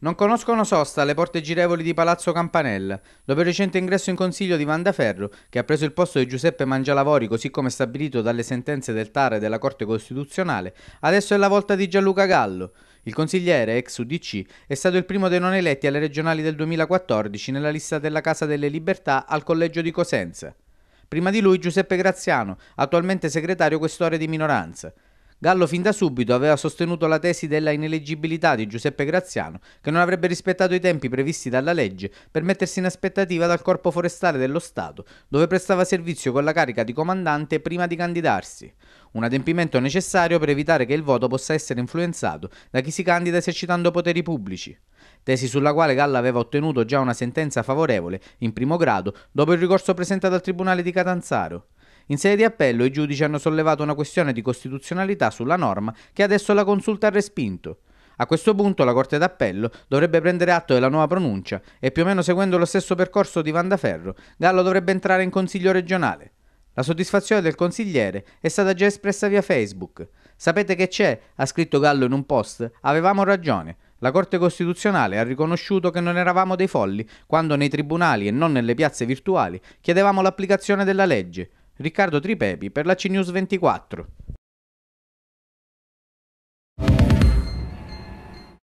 Non conoscono sosta le porte girevoli di Palazzo Campanella, dopo il recente ingresso in consiglio di Vandaferro, che ha preso il posto di Giuseppe Mangialavori così come stabilito dalle sentenze del TAR e della Corte Costituzionale, adesso è la volta di Gianluca Gallo. Il consigliere, ex UDC, è stato il primo dei non eletti alle regionali del 2014 nella lista della Casa delle Libertà al collegio di Cosenza. Prima di lui Giuseppe Graziano, attualmente segretario questore di minoranza. Gallo fin da subito aveva sostenuto la tesi della ineleggibilità di Giuseppe Graziano, che non avrebbe rispettato i tempi previsti dalla legge per mettersi in aspettativa dal Corpo Forestale dello Stato, dove prestava servizio con la carica di comandante prima di candidarsi. Un adempimento necessario per evitare che il voto possa essere influenzato da chi si candida esercitando poteri pubblici. Tesi sulla quale Gallo aveva ottenuto già una sentenza favorevole, in primo grado, dopo il ricorso presentato al Tribunale di Catanzaro. In sede di appello i giudici hanno sollevato una questione di costituzionalità sulla norma che adesso la consulta ha respinto. A questo punto la Corte d'Appello dovrebbe prendere atto della nuova pronuncia e più o meno seguendo lo stesso percorso di Vandaferro, Gallo dovrebbe entrare in Consiglio regionale. La soddisfazione del consigliere è stata già espressa via Facebook. Sapete che c'è, ha scritto Gallo in un post, avevamo ragione. La Corte Costituzionale ha riconosciuto che non eravamo dei folli quando nei tribunali e non nelle piazze virtuali chiedevamo l'applicazione della legge. Riccardo Tripepi per la CNews 24.